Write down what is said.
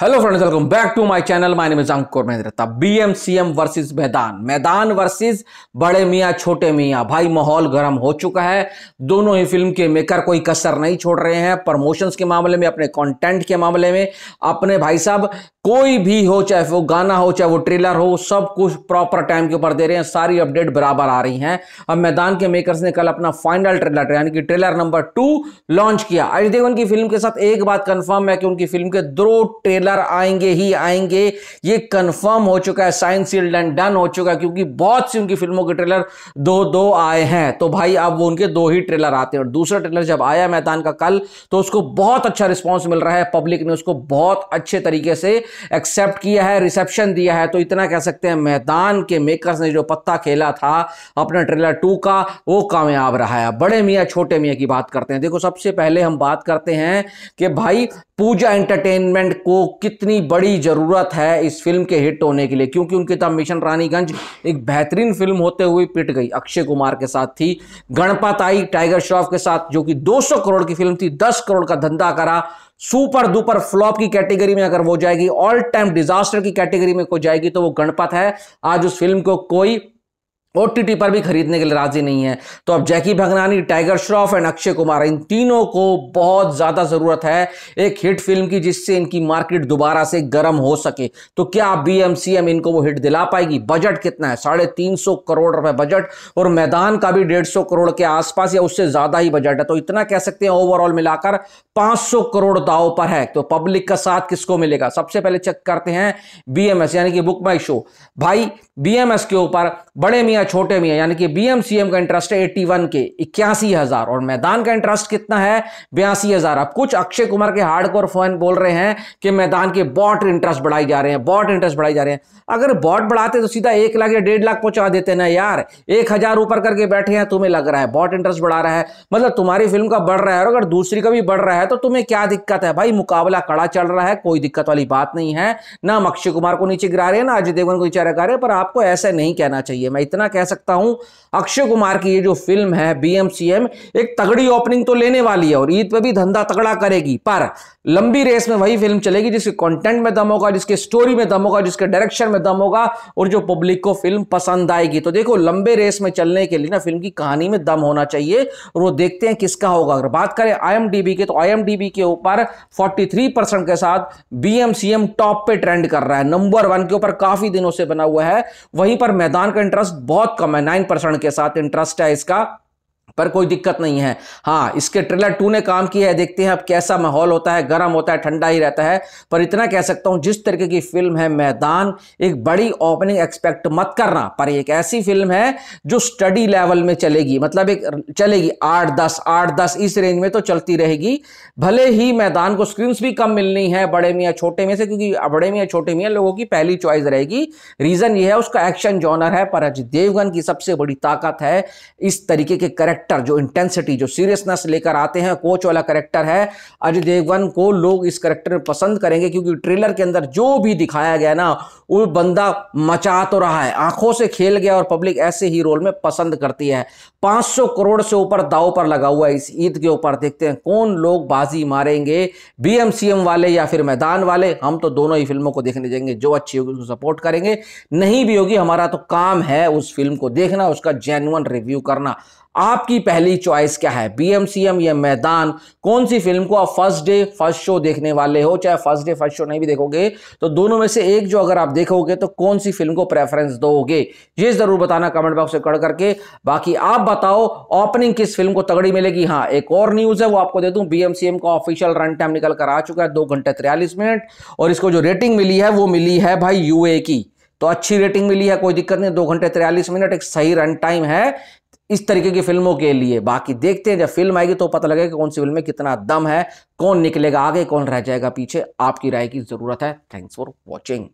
hello friends welcome back to my channel my name is Ankur Mahendrata BMCM versus Maidaan Maidaan versus बड़े मियाँ छोटे मियाँ भाई माहौल गर्म हो चुका है दोनों ही फिल्म के मेकर कोई कसर नहीं छोड़ रहे हैं प्रमोशंस के मामले में अपने कंटेंट के मामले में अपने भाई साहब कोई भी हो चाहे वो गाना हो चाहे वो ट्रेलर हो सब कुछ प्रॉपर टाइम के ऊपर दे रहे हैं सारी अपडेट बराबर आ रही हैं अब मैदान के मेकर्स ने कल अपना फाइनल ट्रेलर यानी कि ट्रेलर नंबर टू लॉन्च किया आज देखो की फिल्म के साथ एक बात कंफर्म है कि उनकी फिल्म के दो ट्रेलर आएंगे ही आएंगे ये कन्फर्म हो चुका है साइंस सील्ड एंड डन हो चुका है क्योंकि बहुत सी उनकी फिल्मों के ट्रेलर दो दो आए हैं तो भाई अब वो उनके दो ही ट्रेलर आते हैं और दूसरा ट्रेलर जब आया मैदान का कल तो उसको बहुत अच्छा रिस्पॉन्स मिल रहा है पब्लिक ने उसको बहुत अच्छे तरीके से एक्सेप्ट किया है रिसेप्शन दिया है तो इतना कह सकते हैं मैदान के मेकर्स ने जो पत्ता खेला था अपना ट्रेलर टू का वो कामयाब रहा है बड़े मियाँ छोटे मियाँ की बात करते हैं देखो सबसे पहले हम बात करते हैं कि भाई पूजा एंटरटेनमेंट को कितनी बड़ी ज़रूरत है इस फिल्म के हिट होने के लिए क्योंकि उनकी तब मिशन रानीगंज एक बेहतरीन फिल्म होते हुए पिट गई अक्षय कुमार के साथ थी गणपत आई टाइगर श्रॉफ के साथ जो कि 200 करोड़ की फिल्म थी 10 करोड़ का धंधा करा सुपर दुपर फ्लॉप की कैटेगरी में अगर वो जाएगी ऑल टाइम डिजास्टर की कैटेगरी में को जाएगी तो वो गणपत है आज उस फिल्म को कोई ओटीटी पर भी खरीदने के लिए राजी नहीं है तो अब जैकी भगनानी टाइगर श्रॉफ एंड अक्षय कुमार इन तीनों को बहुत ज़्यादा ज़रूरत है एक हिट फिल्म की जिससे इनकी मार्केट दोबारा से गर्म हो सके तो क्या बी एम सी एम इनको वो हिट दिला पाएगी बजट कितना है साढ़े तीन सौ करोड़ रुपए बजट और मैदान का भी डेढ़ सौ करोड़ के आसपास या उससे ज़्यादा ही बजट है तो इतना कह सकते हैं ओवरऑल मिलाकर पांच सौ करोड़ दाव पर है तो पब्लिक का साथ किसको मिलेगा सबसे पहले चेक करते हैं बी एम एस यानी कि बुक माई शो भाई बी एम एस के ऊपर बड़े मियाँ है छोटे मियाँ यानी कि बीएमसीएम का इंटरेस्ट है एट्टी वन के इक्यासी हजार और मैदान का इंटरेस्ट कितना है बयासी हजार अब कुछ अक्षय कुमार के हार्ड कोर फैन बोल रहे हैं कि मैदान के बॉट इंटरेस्ट बढ़ाए जा रहे हैं बॉट इंटरेस्ट बढ़ाए जा रहे हैं अगर बॉट बढ़ाते तो सीधा एक लाख या डेढ़ लाख पहुंचा देते ना यार एक हजार ऊपर करके बैठे हैं तुम्हें लग रहा है बॉट इंटरेस्ट बढ़ा रहा है मतलब तुम्हारी फिल्म का बढ़ रहा है और अगर दूसरी का भी बढ़ रहा है तो तुम्हें क्या दिक्कत है भाई मुकाबला कड़ा चल रहा है कोई दिक्कत वाली बात नहीं है ना अक्षय कुमार को नीचे गिरा रहे हैं ना अजय देवगन को नीचे गिरा रहे हैं पर आपको ऐसे नहीं कहना चाहिए मैं इतना कह सकता हूं अक्षय कुमार की ये जो फिल्म है बीएमसीएम एक तगड़ी ओपनिंग तो लेने वाली है और ईद पे भी धंधा तगड़ा करेगी पर लंबी रेस में वही फिल्म चलेगी जिसके कंटेंट में दम होगा जिसके स्टोरी में दम होगा जिसके डायरेक्शन में दम होगा और जो पब्लिक को फिल्म पसंद आएगी तो देखो लंबे रेस में चलने के लिए ना फिल्म की कहानी में दम होना चाहिए और वो देखते हैं किसका होगा अगर बात करें आई के तो आई के ऊपर फोर्टी के साथ बी टॉप पे ट्रेंड कर रहा है नंबर वन के ऊपर काफी दिनों से बना हुआ है वहीं पर मैदान का इंटरेस्ट बहुत बहुत कम है नाइन परसेंट के साथ इंटरेस्ट है इसका पर कोई दिक्कत नहीं है हाँ इसके ट्रेलर टू ने काम किया है देखते हैं अब कैसा माहौल होता है गर्म होता है ठंडा ही रहता है पर इतना कह सकता हूँ जिस तरीके की फिल्म है मैदान एक बड़ी ओपनिंग एक्सपेक्ट मत करना पर एक ऐसी फिल्म है जो स्टडी लेवल में चलेगी मतलब एक चलेगी आठ दस आठ दस इस रेंज में तो चलती रहेगी भले ही मैदान को स्क्रीन भी कम मिलनी है बड़े में या छोटे में से क्योंकि बड़े में या छोटे में लोगों की पहली चॉइस रहेगी रीजन ये है उसका एक्शन जॉनर है पर अजय देवगन की सबसे बड़ी ताकत है इस तरीके के करेक्ट करेक्टर जो इंटेंसिटी जो सीरियसनेस लेकर आते हैं कोच वाला करेक्टर है अजय देवगन को लोग इस करेक्टर में पसंद करेंगे क्योंकि ट्रेलर के अंदर जो भी दिखाया गया ना वो बंदा मचा तो रहा है आंखों से खेल गया और पब्लिक ऐसे ही रोल में पसंद करती है 500 करोड़ से ऊपर दाव पर लगा हुआ है इस ईद के ऊपर देखते हैं कौन लोग बाजी मारेंगे बीएमसीएम वाले या फिर मैदान वाले हम तो दोनों ही फिल्मों को देखने जाएंगे जो अच्छी होगी उसको सपोर्ट करेंगे नहीं भी होगी हमारा तो काम है उस फिल्म को देखना उसका जेन्युन रिव्यू करना आपकी पहली चॉइस क्या है बीएमसीएम या मैदान कौन सी फिल्म को आप फर्स्ट डे फर्स्ट शो देखने वाले हो चाहे फर्स्ट डे फर्स्ट शो नहीं भी देखोगे तो दोनों में से एक जो अगर आप देखोगे तो कौन सी फिल्म को प्रेफरेंस दोगे ये जरूर बताना कमेंट बॉक्स में कड़ करके बाकी आप बताओ ओपनिंग किस फिल्म को तगड़ी मिलेगी हाँ एक और न्यूज है वो आपको दे दू बीएमसीएम का ऑफिशियल रन टाइम निकल कर आ चुका है दो घंटे तिरयालीस मिनट और इसको जो रेटिंग मिली है वो मिली है भाई यूए की तो अच्छी रेटिंग मिली है कोई दिक्कत नहीं दो घंटे तिरयालीस मिनट एक सही रन टाइम है इस तरीके की फिल्मों के लिए बाकी देखते हैं जब फिल्म आएगी तो पता लगेगा कौन सी फिल्म में कितना दम है कौन निकलेगा आगे कौन रह जाएगा पीछे आपकी राय की ज़रूरत है थैंक्स फॉर वॉचिंग